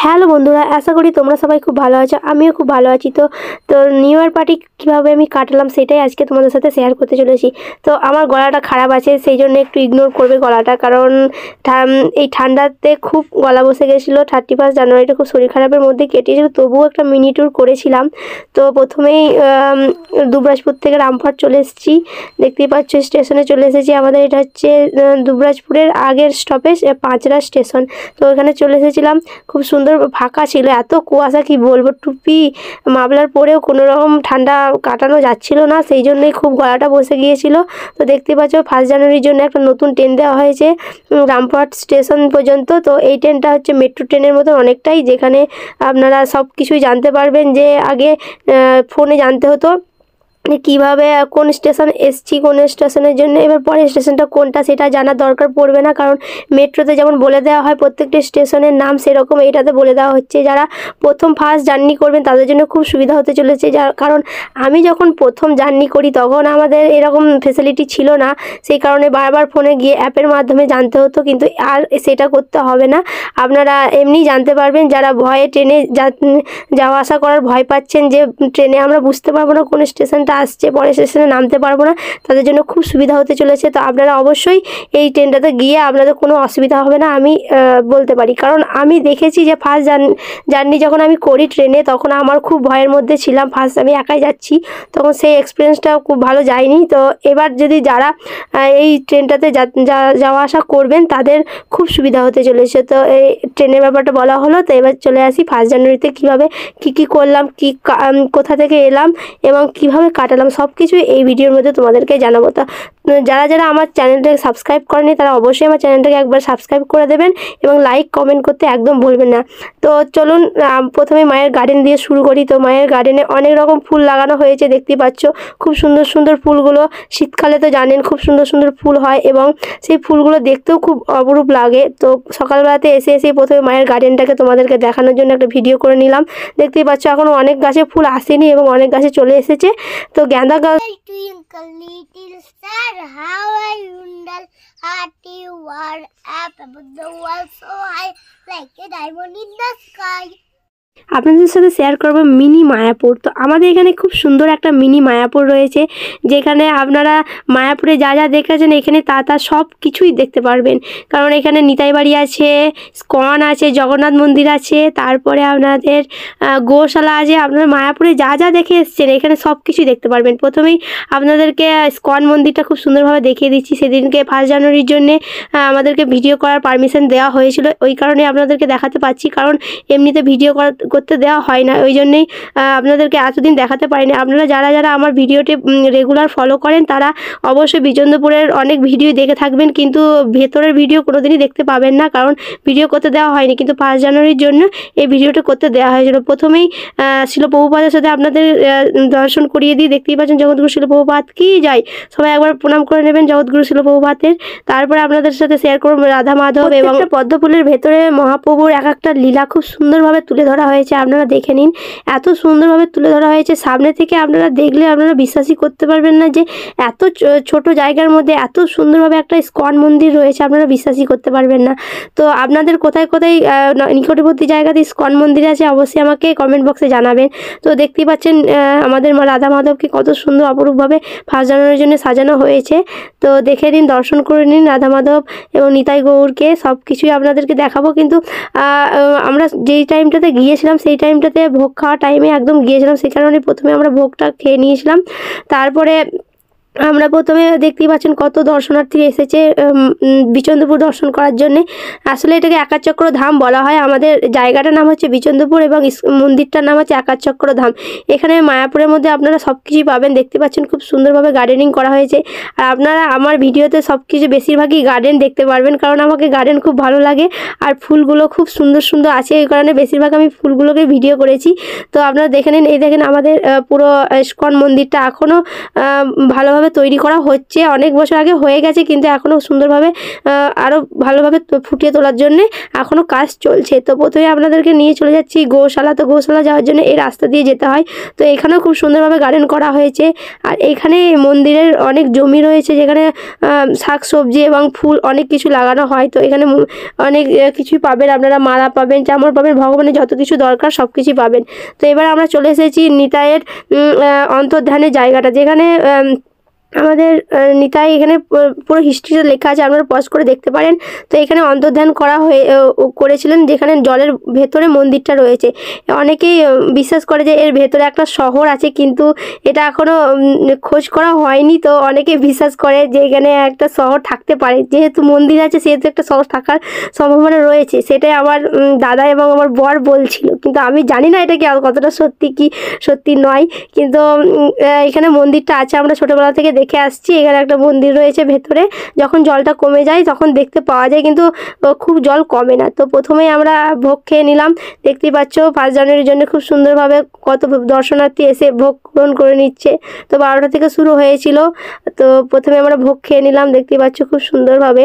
Hello বন্ধুরা আশা করি তোমরা সবাই খুব ভালো আছো আমিও খুব ভালো আছি তো তো নিউ ইয়ার পার্টি কীভাবে আমি কাটালাম সেটাই আজকে তোমাদের সাথে শেয়ার করতে চলেছি তো আমার গলাটা খারাপ আছে সেই জন্য একটু ইগনোর করবে গলাটা কারণ এই ঠান্ডাতে খুব গলা বসে গেছিলো থার্টি ফার্স্ট জানুয়ারিটা খুব শরীর খারাপের মধ্যে কেটেছিল তবুও একটা মিনি ট্যুর করেছিলাম তো প্রথমেই দুবরাজপুর থেকে রামপাট চলে এসেছি দেখতেই পাচ্ছ স্টেশনে চলে এসেছি আমাদের এটা হচ্ছে দুবরাজপুরের আগের স্টপেজ পাঁচরা স্টেশন তো ওখানে চলে এসেছিলাম খুব সুন্দর ফাঁকা ছিল এত কুয়াশা কি বলবো টুপি মাবলার পরেও কোনো রকম ঠান্ডা কাটানো যাচ্ছিল না সেই জন্যই খুব গলাটা বসে গিয়েছিল তো দেখতে পাচ্ছ ফার্স্ট জানুয়ারির জন্য একটা নতুন ট্রেন দেওয়া হয়েছে রামপুরহাট স্টেশন পর্যন্ত তো এই ট্রেনটা হচ্ছে মেট্রো ট্রেনের মতো অনেকটাই যেখানে আপনারা সব কিছুই জানতে পারবেন যে আগে ফোনে জানতে হতো মানে কিভাবে কোন স্টেশন এসছি কোন স্টেশনের জন্য এবার পরের স্টেশনটা কোনটা সেটা জানার দরকার পড়বে না কারণ মেট্রোতে যেমন বলে দেওয়া হয় প্রত্যেকটি স্টেশনের নাম সেরকম এটাতে বলে দেওয়া হচ্ছে যারা প্রথম ফার্স্ট জার্নি করবেন তাদের জন্য খুব সুবিধা হতে চলেছে যার কারণ আমি যখন প্রথম জার্নি করি তখন আমাদের এরকম ফেসিলিটি ছিল না সেই কারণে বারবার ফোনে গিয়ে অ্যাপের মাধ্যমে জানতে হতো কিন্তু আর সেটা করতে হবে না আপনারা এমনি জানতে পারবেন যারা ভয়ে ট্রেনে যাওয়া আসা করার ভয় পাচ্ছেন যে ট্রেনে আমরা বুঝতে পারবো না কোন স্টেশনটা আসছে পরে স্টেশনে নামতে পারবো না তাদের জন্য খুব সুবিধা হতে চলেছে তো আপনারা অবশ্যই এই ট্রেনটাতে গিয়ে আপনাদের কোনো অসুবিধা হবে না আমি বলতে পারি কারণ আমি দেখেছি যে ফার্স্ট জার্নি যখন আমি করি ট্রেনে তখন আমার খুব ভয়ের মধ্যে ছিলাম ফার্স্ট আমি একাই যাচ্ছি তখন সেই এক্সপিরিয়েন্সটা খুব ভালো যায়নি তো এবার যদি যারা এই ট্রেনটাতে যাওয়া আসা করবেন তাদের খুব সুবিধা হতে চলেছে তো এই ট্রেনের ব্যাপারটা বলা হলো তো এবার চলে আসি ফার্স্ট জানুয়ারিতে কীভাবে কি কি করলাম কি কোথা থেকে এলাম এবং কিভাবে কাটালাম সব কিছুই এই ভিডিওর মধ্যে তোমাদেরকে জানাবো তো যারা যারা আমার চ্যানেলটাকে সাবস্ক্রাইব করেনি তারা অবশ্যই আমার চ্যানেলটাকে একবার সাবস্ক্রাইব করে দেবেন এবং লাইক কমেন্ট করতে একদম ভুলবেন না তো চলুন প্রথমে মায়ের গার্ডেন দিয়ে শুরু করি তো মায়ের গার্ডেনে অনেক রকম ফুল লাগানো হয়েছে দেখতে পাচ্ছ খুব সুন্দর সুন্দর ফুলগুলো শীতকালে তো জানেন খুব সুন্দর সুন্দর ফুল হয় এবং সেই ফুলগুলো দেখতেও খুব অপরূপ লাগে তো সকালবেলাতে এসে এসে প্রথমে মায়ের গার্ডেনটাকে তোমাদেরকে দেখানোর জন্য একটা ভিডিও করে নিলাম দেখতেই পাচ্ছ এখন অনেক গাছে ফুল আসেনি এবং অনেক গাছে চলে এসেছে তো গাঁদা গাছ sister, how I wonder, hearty war up above the world so high, like a diamond in the sky. আপনাদের সাথে শেয়ার করব মিনি মায়াপুর তো আমাদের এখানে খুব সুন্দর একটা মিনি মায়াপুর রয়েছে যেখানে আপনারা মায়াপুরে যা যা দেখেছেন এখানে তা তা সব কিছুই দেখতে পারবেন কারণ এখানে নিতাইবাড়ি আছে স্কন আছে জগন্নাথ মন্দির আছে তারপরে আপনাদের গোশালা আছে আপনারা মায়াপুরে যা যা দেখে এসছেন এখানে সব কিছুই দেখতে পারবেন প্রথমেই আপনাদেরকে স্কন মন্দিরটা খুব সুন্দরভাবে দেখিয়ে দিচ্ছি সেদিনকে ফার্স্ট জানুয়ারির জন্যে আমাদেরকে ভিডিও করার পারমিশন দেওয়া হয়েছিল ওই কারণে আপনাদেরকে দেখাতে পাচ্ছি কারণ এমনিতে ভিডিও করা করতে দেওয়া হয় না ওই জন্যেই আপনাদেরকে এতদিন দেখাতে পারিনি আপনারা যারা যারা আমার ভিডিওটি রেগুলার ফলো করেন তারা অবশ্যই বিজন্দপুরের অনেক ভিডিও দেখে থাকবেন কিন্তু ভেতরের ভিডিও কোনোদিনই দেখতে পাবেন না কারণ ভিডিও করতে দেওয়া হয়নি কিন্তু পাঁচ জানুয়ারির জন্য এই ভিডিওটা করতে দেওয়া হয়েছিল প্রথমেই শিল বহুপাতের সাথে আপনাদের দর্শন করিয়ে দিই দেখতেই পাচ্ছেন জগৎগুরু শিল বহুপাত কি যায় সবাই একবার প্রণাম করে নেবেন জগৎগুরু শিল বহুপাতের তারপরে আপনাদের সাথে শেয়ার করবো রাধা মাধব এবং পদ্মফুলের ভেতরে মহাপ্রভুর এক একটা লীলা খুব সুন্দরভাবে তুলে ধরা হয়েছে আপনারা দেখে নিন এত সুন্দরভাবে তুলে ধরা হয়েছে সামনে থেকে আপনারা দেখলে আপনারা বিশ্বাসই করতে পারবেন না যে এত ছোট জায়গার মধ্যে এত সুন্দরভাবে একটা স্কন মন্দির রয়েছে আপনারা বিশ্বাসই করতে পারবেন না তো আপনাদের কোথায় কোথায় নিকটবর্তী জায়গাতে স্কন মন্দির আছে অবশ্যই আমাকে কমেন্ট বক্সে জানাবেন তো দেখতেই পাচ্ছেন আমাদের মা রাধা মাধবকে কত সুন্দর অপরূপভাবে ফার্স্ট জানানোর জন্য সাজানো হয়েছে তো দেখে নিন দর্শন করে নিন রাধা মাধব এবং নিতাই গৌরকে সব কিছুই আপনাদেরকে দেখাবো কিন্তু আমরা যেই টাইমটাতে গিয়ে গিয়েছিলাম সেই টাইমটাতে ভোগ খাওয়া টাইমে একদম গিয়েছিলাম সেই কারণে প্রথমে আমরা ভোগটা খেয়ে নিয়েছিলাম তারপরে আমরা প্রথমে দেখতেই পাচ্ছেন কত দর্শনার্থী এসেছে বিচন্দ্রপুর দর্শন করার জন্য আসলে এটাকে একাচক্র ধাম বলা হয় আমাদের জায়গাটার নাম হচ্ছে বিচন্দ্রপুর এবং মন্দিরটার নাম হচ্ছে একাচক্র ধাম এখানে মায়াপুরের মধ্যে আপনারা সব কিছুই পাবেন দেখতে পাচ্ছেন খুব সুন্দরভাবে গার্ডেনিং করা হয়েছে আর আপনারা আমার ভিডিওতে সব কিছু বেশিরভাগই গার্ডেন দেখতে পারবেন কারণ আমাকে গার্ডেন খুব ভালো লাগে আর ফুলগুলো খুব সুন্দর সুন্দর আছে এই কারণে বেশিরভাগ আমি ফুলগুলোকে ভিডিও করেছি তো আপনারা দেখে নিন এই দেখেন আমাদের পুরো ইস্কন মন্দিরটা এখনও ভালোভাবে সুন্দরভাবে তৈরি করা হচ্ছে অনেক বছর আগে হয়ে গেছে কিন্তু এখনও সুন্দরভাবে আরও ভালোভাবে ফুটিয়ে তোলার জন্য এখনও কাজ চলছে তো প্রথমে আপনাদেরকে নিয়ে চলে যাচ্ছি গোশালা তো গোশালা যাওয়ার জন্য এই রাস্তা দিয়ে যেতে হয় তো এখানেও খুব সুন্দরভাবে গার্ডেন করা হয়েছে আর এখানে মন্দিরের অনেক জমি রয়েছে যেখানে শাক সবজি এবং ফুল অনেক কিছু লাগানো হয় তো এখানে অনেক কিছুই পাবেন আপনারা মালা পাবেন চামর পাবেন ভগবানের যত কিছু দরকার সব কিছুই পাবেন তো এবার আমরা চলে এসেছি নিতায়ের অন্তর্ধানের জায়গাটা যেখানে আমাদের নিতাই এখানে পুরো হিস্ট্রিটা লেখা আছে আপনারা পজ করে দেখতে পারেন তো এখানে অন্তর্ধান করা হয়ে করেছিলেন যেখানে জলের ভেতরে মন্দিরটা রয়েছে অনেকেই বিশ্বাস করে যে এর ভেতরে একটা শহর আছে কিন্তু এটা এখনও খোঁজ করা হয়নি তো অনেকে বিশ্বাস করে যে এখানে একটা শহর থাকতে পারে যেহেতু মন্দির আছে সেহেতু একটা শহর থাকার সম্ভাবনা রয়েছে সেটাই আমার দাদা এবং আমার বর বলছিল কিন্তু আমি জানি না এটা কি কতটা সত্যি কি সত্যি নয় কিন্তু এখানে মন্দিরটা আছে আমরা ছোটোবেলা থেকে দেখে আসছি এখানে একটা মন্দির রয়েছে ভেতরে যখন জলটা কমে যায় তখন দেখতে পাওয়া যায় কিন্তু খুব জল কমে না তো প্রথমেই আমরা ভোগ খেয়ে নিলাম দেখতেই পাচ্ছ ফার্স্ট জানুয়ারির জন্য খুব সুন্দরভাবে কত দর্শনার্থী এসে ভোগ গ্রহণ করে নিচ্ছে তো বারোটা থেকে শুরু হয়েছিল তো প্রথমে আমরা ভোগ খেয়ে নিলাম দেখতেই পাচ্ছ খুব সুন্দরভাবে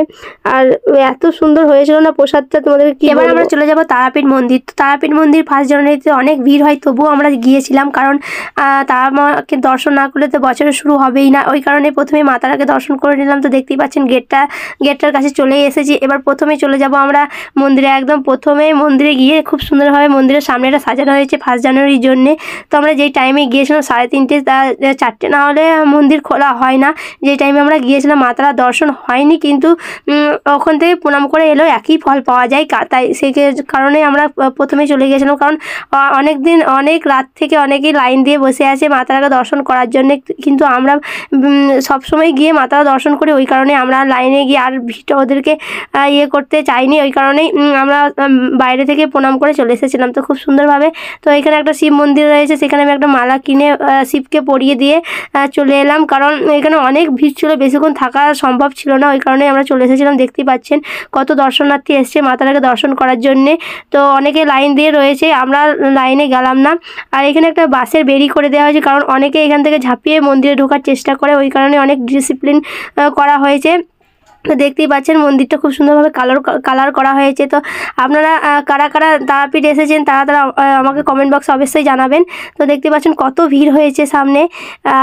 আর এত সুন্দর হয়েছিল না প্রসাদটা তোমাদের কি এবার আমরা চলে যাবো তারাপীঠ মন্দির তো তারাপীঠ মন্দির ফার্স্ট জানুয়ারিতে অনেক ভিড় হয় তবুও আমরা গিয়েছিলাম কারণ তারা মাকে দর্শন না করলে তো বছরে শুরু হবেই না ওই কারণে প্রথমে মাতাটাকে দর্শন করে নিলাম তো দেখতেই পাচ্ছেন গেটটা গেটটার কাছে চলে এসেছি এবার প্রথমে চলে যাব আমরা মন্দিরে একদম প্রথমে মন্দিরে গিয়ে খুব সুন্দরভাবে মন্দিরের সামনেটা সাজানো হয়েছে ফার্স্ট জানুয়ারির জন্যে তো আমরা যেই টাইমে গিয়েছিলাম সাড়ে তিনটে চারটে না হলে মন্দির খোলা হয় না যে টাইমে আমরা গিয়েছিলাম মাতারা দর্শন হয়নি কিন্তু ওখান থেকে প্রণাম করে এলো একই ফল পাওয়া যায় তাই সেই কারণে আমরা প্রথমে চলে গিয়েছিলাম কারণ অনেক দিন অনেক রাত থেকে অনেকেই লাইন দিয়ে বসে আছে মাতারাকে দর্শন করার জন্যে কিন্তু আমরা সবসময় গিয়ে মাতা দর্শন করি ওই কারণে আমরা লাইনে গিয়ে আর ভিড়টা ওদেরকে ইয়ে করতে চাইনি ওই কারণেই আমরা বাইরে থেকে প্রণাম করে চলে এসেছিলাম তো খুব সুন্দরভাবে তো এখানে একটা শিব মন্দির রয়েছে সেখানে আমি একটা মালা কিনে শিবকে পরিয়ে দিয়ে চলে এলাম কারণ এখানে অনেক ভিড় ছিল বেশিক্ষণ থাকা সম্ভব ছিল না ওই কারণে আমরা চলে এসেছিলাম দেখতেই পাচ্ছেন কত দর্শনার্থী এসছে মাতাটাকে দর্শন করার জন্যে তো অনেকে লাইন দিয়ে রয়েছে আমরা লাইনে গেলাম না আর এখানে একটা বাসের বেরি করে দেওয়া হয়েছে কারণ অনেকে এখান থেকে ঝাঁপিয়ে মন্দিরে ঢোকার চেষ্টা করে ওই কারণে অনেক ডিসিপ্লিন করা হয়েছে তো দেখতেই পাচ্ছেন মন্দিরটা খুব সুন্দরভাবে কালার কালার করা হয়েছে তো আপনারা কারা কারা তারাপীঠ এসেছেন তারা তারা আমাকে কমেন্ট বক্স অবশ্যই জানাবেন তো দেখতে পাচ্ছেন কত ভিড় হয়েছে সামনে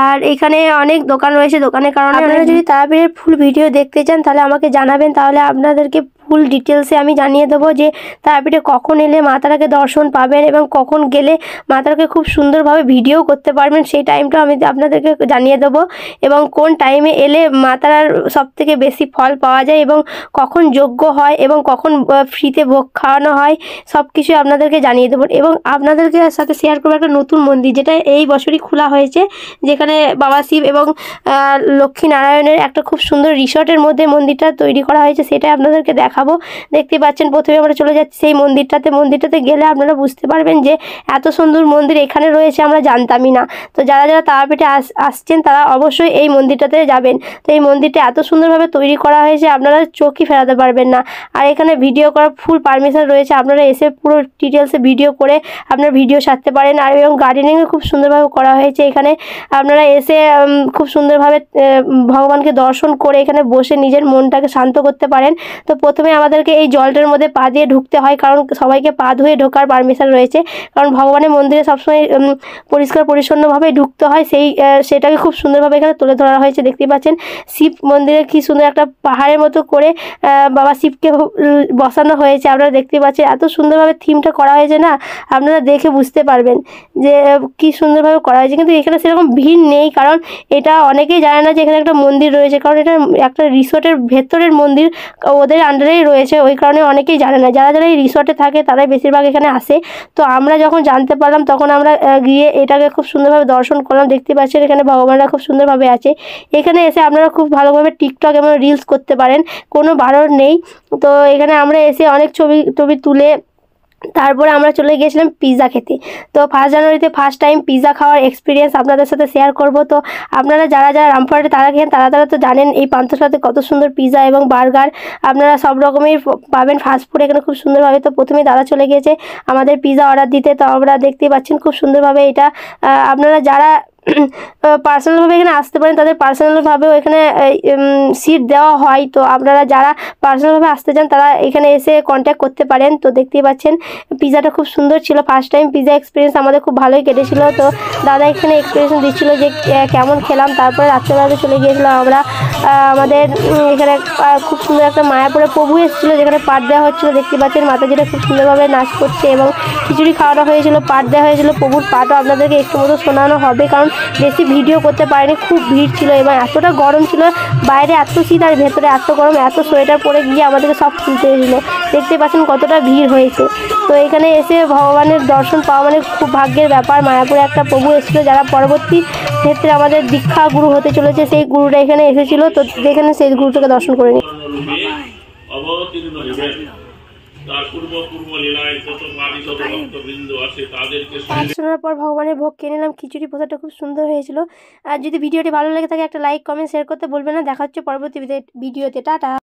আর এখানে অনেক দোকান রয়েছে দোকানের কারণে আপনারা যদি তারাপীঠের ফুল ভিডিও দেখতে চান তাহলে আমাকে জানাবেন তাহলে আপনাদেরকে ফুল ডিটেলসে আমি জানিয়ে দেবো যে থেরাপিটা কখন এলে মাতারাকে দর্শন পাবেন এবং কখন গেলে মা খুব সুন্দরভাবে ভিডিও করতে পারবেন সেই টাইমটা আমি আপনাদেরকে জানিয়ে দেবো এবং কোন টাইমে এলে মাতারার সব থেকে বেশি ফল পাওয়া যায় এবং কখন যোগ্য হয় এবং কখন ফ্রিতে ভোগ খাওয়ানো হয় সব কিছু আপনাদেরকে জানিয়ে দেবো এবং আপনাদেরকে সাথে শেয়ার করবো একটা নতুন মন্দির যেটা এই বছরই খোলা হয়েছে যেখানে বাবা শিব এবং লক্ষ্মী নারায়ণের একটা খুব সুন্দর রিসর্টের মধ্যে মন্দিরটা তৈরি করা হয়েছে সেটাই আপনাদেরকে দেখা দেখাবো দেখতে পাচ্ছেন প্রথমে আমরা চলে যাচ্ছি সেই মন্দিরটাতে মন্দিরটাতে গেলে আপনারা বুঝতে পারবেন যে এত সুন্দর মন্দির এখানে রয়েছে আমরা জানতামই না তো যারা যারা তারাপীঠে আস আসছেন তারা অবশ্যই এই মন্দিরটাতে যাবেন তো এই মন্দিরটা এত সুন্দরভাবে তৈরি করা হয়েছে আপনারা চোখই ফেরাতে পারবেন না আর এখানে ভিডিও করার ফুল পারমিশন রয়েছে আপনারা এসে পুরো ডিটেলসে ভিডিও করে আপনার ভিডিও সারতে পারেন আর এবং গার্ডেনিংও খুব সুন্দরভাবে করা হয়েছে এখানে আপনারা এসে খুব সুন্দরভাবে ভগবানকে দর্শন করে এখানে বসে নিজের মনটাকে শান্ত করতে পারেন তো প্রথমে প্রথমে আমাদেরকে এই জলটার মধ্যে পা দিয়ে ঢুকতে হয় কারণ সবাইকে পা ধুয়ে ঢোকার পারমিশন রয়েছে কারণ ভগবানের মন্দিরে সবসময় পরিষ্কার পরিচ্ছন্নভাবে ঢুকতে হয় সেই সেটাকে খুব সুন্দরভাবে এখানে তুলে ধরা হয়েছে দেখতে পাচ্ছেন শিব মন্দিরে কি সুন্দর একটা পাহাড়ের মতো করে বাবা শিবকে বসানো হয়েছে আপনারা দেখতে পাচ্ছেন এত সুন্দরভাবে থিমটা করা হয়েছে না আপনারা দেখে বুঝতে পারবেন যে কি সুন্দরভাবে করা হয়েছে কিন্তু এখানে সেরকম ভিড় নেই কারণ এটা অনেকেই জানে না যে এখানে একটা মন্দির রয়েছে কারণ এটা একটা রিসোর্টের ভেতরের মন্দির ওদের আন্ডারে অনেকেরই রয়েছে ওই কারণে অনেকেই জানে না যারা যারা এই রিসর্টে থাকে তারাই বেশিরভাগ এখানে আসে তো আমরা যখন জানতে পারলাম তখন আমরা গিয়ে এটাকে খুব সুন্দরভাবে দর্শন করলাম দেখতে পাচ্ছেন এখানে ভগবানরা খুব সুন্দরভাবে আছে এখানে এসে আপনারা খুব ভালোভাবে টিকটক এবং রিলস করতে পারেন কোনো বারণ নেই তো এখানে আমরা এসে অনেক ছবি টবি তুলে তারপরে আমরা চলে গিয়েছিলাম পিৎজা খেতে তো ফার্স্ট জানুয়ারিতে ফার্স্ট টাইম পিৎজা খাওয়ার এক্সপিরিয়েন্স আপনাদের সাথে শেয়ার করব তো আপনারা যারা যারা রামপুরহাটে তারা খেয়েন তারা তারা তো জানেন এই পান্তশালাতে কত সুন্দর পিৎজা এবং বার্গার আপনারা সব রকমের পাবেন ফাস্টফুড এখানে খুব সুন্দরভাবে তো প্রথমে দাদা চলে গিয়েছে আমাদের পিৎজা অর্ডার দিতে তো আমরা দেখতেই পাচ্ছেন খুব সুন্দরভাবে এটা আপনারা যারা পার্সোনালভাবে এখানে আসতে পারেন তাদের পার্সোনালভাবেও এখানে সিট দেওয়া হয় তো আপনারা যারা পার্সোনালভাবে আসতে চান তারা এখানে এসে কন্ট্যাক্ট করতে পারেন তো দেখতেই পাচ্ছেন পিজাটা খুব সুন্দর ছিল ফার্স্ট টাইম পিজা এক্সপিরিয়েন্স আমাদের খুব ভালোই কেটেছিল তো দাদা এখানে এক্সপিরিয়েন্স দিচ্ছিলো যে কেমন খেলাম তারপরে রাত্রেবেলাতে চলে গিয়েছিলাম আমরা আমাদের এখানে খুব সুন্দর একটা মায়াপুরে প্রভু এসেছিলো যেখানে পাট দেওয়া হচ্ছিলো দেখতে পাচ্ছেন মাথা যেটা খুব সুন্দরভাবে নাচ করছে এবং খিচুড়ি খাওয়ানো হয়েছিল পাট দেওয়া হয়েছিল প্রভুর পাটও আপনাদেরকে একটু মতো শোনানো হবে কারণ বেশি ভিডিও করতে পারিনি খুব ভিড় ছিল এবং এতটা গরম ছিল বাইরে এত শীত আর ভেতরে এত গরম এত সোয়েটার পরে গিয়ে আমাদেরকে সব খুলতে দিল দেখতে পাচ্ছেন কতটা ভিড় হয়েছে তো এখানে এসে ভগবানের দর্শন পাওয়া মানে খুব ভাগ্যের ব্যাপার মায়াপুরে একটা প্রভু এসেছিলো যারা পরবর্তী ক্ষেত্রে আমাদের দীক্ষা গুরু হতে চলেছে সেই গুরুটা এখানে এসেছিলো তো এখানে সেই গুরুটাকে দর্শন করে নি শোনার পর ভগবানের নিলাম খিচুড়ি খুব সুন্দর আর যদি ভিডিওটি ভালো লাগে থাকে একটা লাইক কমেন্ট শেয়ার করতে বলবে না দেখা হচ্ছে পরবর্তী ভিডিওতে টাটা